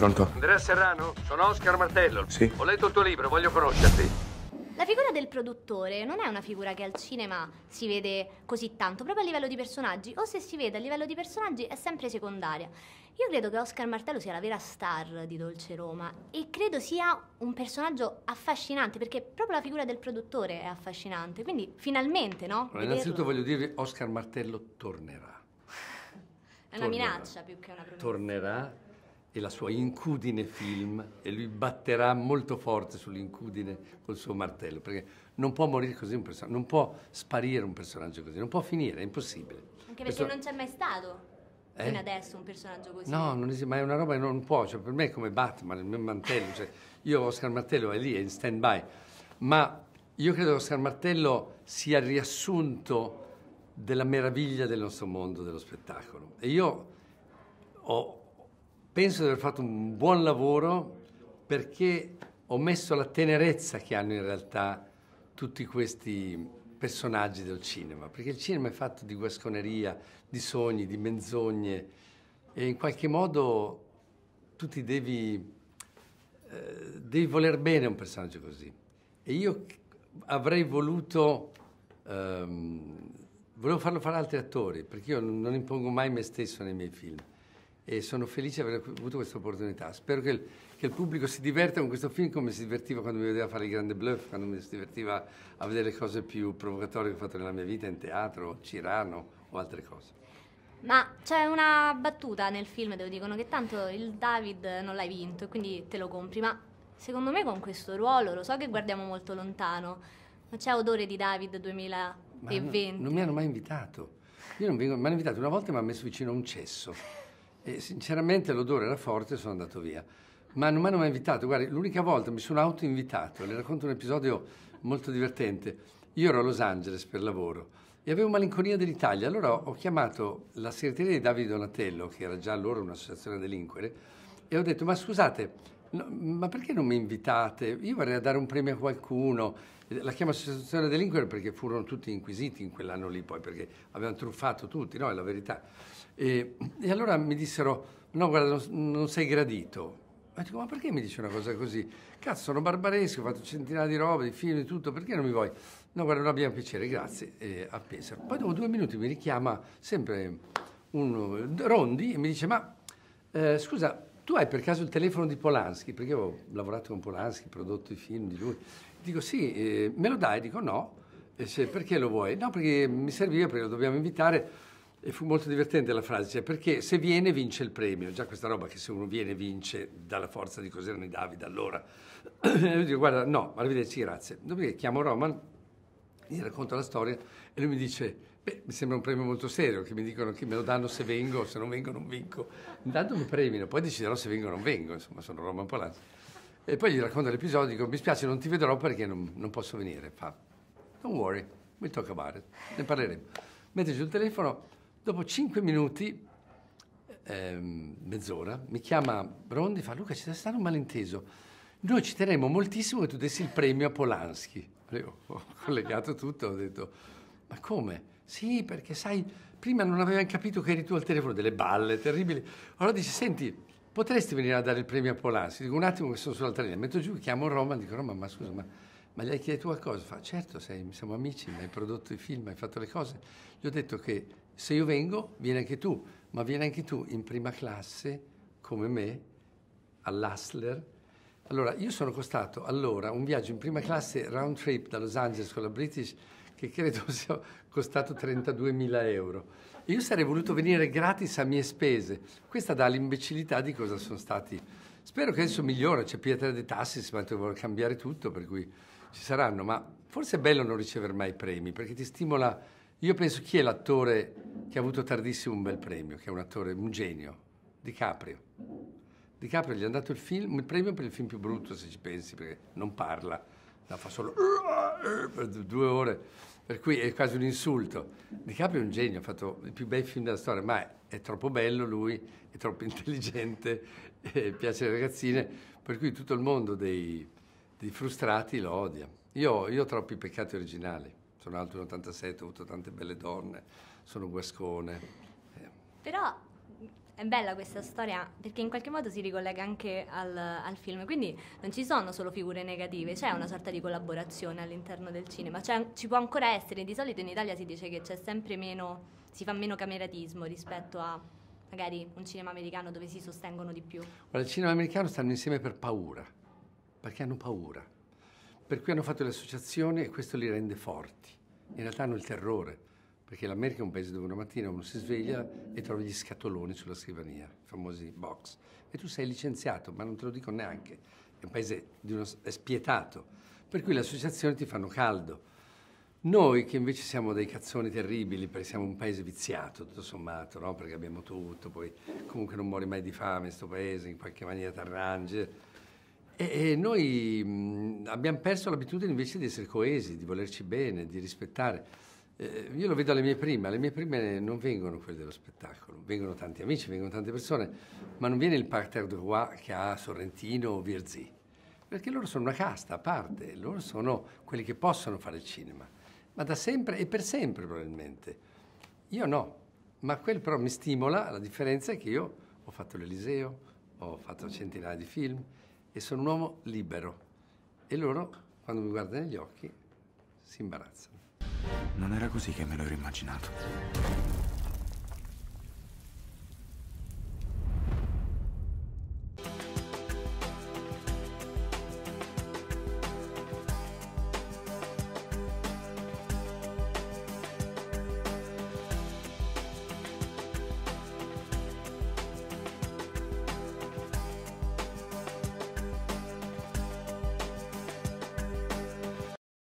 Pronto? Andrea Serrano, sono Oscar Martello. Sì. Ho letto il tuo libro, voglio conoscerti. La figura del produttore non è una figura che al cinema si vede così tanto, proprio a livello di personaggi, o se si vede a livello di personaggi è sempre secondaria. Io credo che Oscar Martello sia la vera star di Dolce Roma e credo sia un personaggio affascinante perché proprio la figura del produttore è affascinante, quindi finalmente, no? Allora, innanzitutto voglio dire Oscar Martello tornerà. è una tornerà. minaccia più che una promessa. Tornerà e la sua incudine film e lui batterà molto forte sull'incudine col suo martello, perché non può morire così un personaggio, non può sparire un personaggio così, non può finire, è impossibile. Anche perché Perso non c'è mai stato. Eh? Fino adesso un personaggio così. No, non esiste, ma è una roba che non può, cioè, per me è come Batman, il mio mantello, cioè, io Oscar Martello è lì, è in stand by, ma io credo che Oscar Martello sia il riassunto della meraviglia del nostro mondo dello spettacolo e io ho penso di aver fatto un buon lavoro perché ho messo la tenerezza che hanno in realtà tutti questi personaggi del cinema, perché il cinema è fatto di guasconeria, di sogni, di menzogne e in qualche modo tu ti devi, eh, devi voler bene un personaggio così. E io avrei voluto, ehm, volevo farlo fare altri attori, perché io non impongo mai me stesso nei miei film e sono felice di aver avuto questa opportunità. Spero che il, che il, pubblico si diverta con questo film come si divertiva quando mi vedeva fare il grande bluff, quando mi si divertiva a vedere le cose più provocatorie che ho fatto nella mia vita in teatro, Cirano o altre cose. Ma c'è una battuta nel film dove dicono che tanto il David non l'hai vinto e quindi te lo compri, ma secondo me con questo ruolo, lo so che guardiamo molto lontano, ma c'è odore di David 2020. Non, non, mi hanno mai invitato. Io non vengo, mi hanno invitato una volta e mi hanno messo vicino a un cesso. E sinceramente l'odore era forte e sono andato via. Ma non mi hanno mai invitato. Guarda, l'unica volta mi sono auto-invitato, Le racconto un episodio molto divertente. Io ero a Los Angeles per lavoro e avevo malinconia dell'Italia. Allora ho chiamato la segreteria di Davide Donatello, che era già allora un'associazione delinquere, e ho detto, ma scusate, No, ma perché non mi invitate? Io vorrei dare un premio a qualcuno. La chiamo associazione delinquere perché furono tutti inquisiti in quell'anno lì, poi perché avevano truffato tutti, no? È la verità. E, e allora mi dissero: No, guarda, non, non, sei gradito. Ma dico: Ma perché mi dici una cosa così? Cazzo, sono barbaresco, ho fatto centinaia di robe, di film, di tutto, perché non mi vuoi? No, guarda, non abbiamo piacere, grazie. E, a Poi dopo due minuti mi richiama sempre un Rondi e mi dice: Ma eh, scusa, tu hai per caso il telefono di Polanski? Perché ho lavorato con Polanski, prodotto i film di lui. Dico, sì, eh, me lo dai? Dico, no. E Dice, perché lo vuoi? No, perché mi serviva, perché lo dobbiamo invitare. E fu molto divertente la frase, cioè perché se viene vince il premio, già questa roba che se uno viene vince dalla forza di cos'erano i Davide allora. E io dico guarda, no, arrivederci, grazie. Dopodiché chiamo Roman, gli racconto la storia e lui mi dice Beh, mi sembra un premio molto serio, che mi dicono che me lo danno se vengo, se non vengo non vinco. Intanto mi premino, poi deciderò se vengo o non vengo, insomma sono Roman Polanski. E poi gli racconto l'episodio, dico mi spiace non ti vedrò perché non, non posso venire. Fa, don't worry, we'll talk about it, ne parleremo. Mette giù il telefono, dopo 5 minuti, ehm, mezz'ora, mi chiama Brondi e fa Luca ci deve stare un malinteso. Noi ci terremo moltissimo che tu dessi il premio a Polanski. Io ho collegato tutto, ho detto ma come? Sì, perché sai, prima non avevano capito che eri tu al telefono, delle balle terribili. Allora dice, senti, potresti venire a dare il premio a Polanski? Dico, un attimo che sono sull'altra linea, metto giù, chiamo Roman, dico, Roman, ma scusa, ma, ma gli hai chiesto qualcosa? Fa, certo, sei, siamo amici, mi hai prodotto i film, hai fatto le cose. Gli ho detto che se io vengo, vieni anche tu, ma vieni anche tu in prima classe, come me, all'Hustler, allora, io sono costato allora un viaggio in prima classe round trip da Los Angeles con la British che credo sia costato 32.000 euro. Io sarei voluto venire gratis a mie spese. Questa dà l'imbecillità di cosa sono stati. Spero che adesso migliora, c'è pietra dei tassi, si vuole cambiare tutto, per cui ci saranno, ma forse è bello non ricevere mai premi, perché ti stimola... Io penso chi è l'attore che ha avuto tardissimo un bel premio, che è un attore, un genio, Di Caprio. Di Caprio gli ha dato il, film, il premio per il film più brutto, se ci pensi, perché non parla, la fa solo per due ore. Per cui è quasi un insulto. Di DiCaprio è un genio, ha fatto il più bel film della storia, ma è, è troppo bello lui, è troppo intelligente, e eh, piace alle ragazzine, per cui tutto il mondo dei, dei frustrati lo odia. Io, io ho troppi peccati originali, sono alto 87, ho avuto tante belle donne, sono guascone. Eh. Però è bella questa storia perché in qualche modo si ricollega anche al, al, film, quindi non ci sono solo figure negative, c'è una sorta di collaborazione all'interno del cinema, cioè, ci può ancora essere, di solito in Italia si dice che c'è sempre meno, si fa meno cameratismo rispetto a magari un cinema americano dove si sostengono di più. Guarda, il cinema americano stanno insieme per paura, perché hanno paura, per cui hanno fatto le associazioni e questo li rende forti, in realtà hanno il terrore perché l'America è un paese dove una mattina uno si sveglia e trovi gli scatoloni sulla scrivania, i famosi box, e tu sei licenziato, ma non te lo dico neanche, è un paese uno, è spietato, per cui le associazioni ti fanno caldo. Noi che invece siamo dei cazzoni terribili, perché siamo un paese viziato, tutto sommato, no? perché abbiamo tutto, poi comunque non muore mai di fame questo paese, in qualche maniera t'arrange. E, e noi abbiamo perso l'abitudine invece di essere coesi, di volerci bene, di rispettare. Eh, io lo vedo alle mie prime, alle mie prime non vengono quelle dello spettacolo, vengono tanti amici, vengono tante persone, ma non viene il parterre de roi che ha Sorrentino o Virzi, perché loro sono una casta a parte, loro sono quelli che possono fare il cinema, ma da sempre e per sempre probabilmente. Io no, ma quel però mi stimola, la differenza è che io ho fatto l'Eliseo, ho fatto centinaia di film e sono un uomo libero e loro quando mi guardano negli occhi si imbarazzano. Non era così che me l'ero immaginato.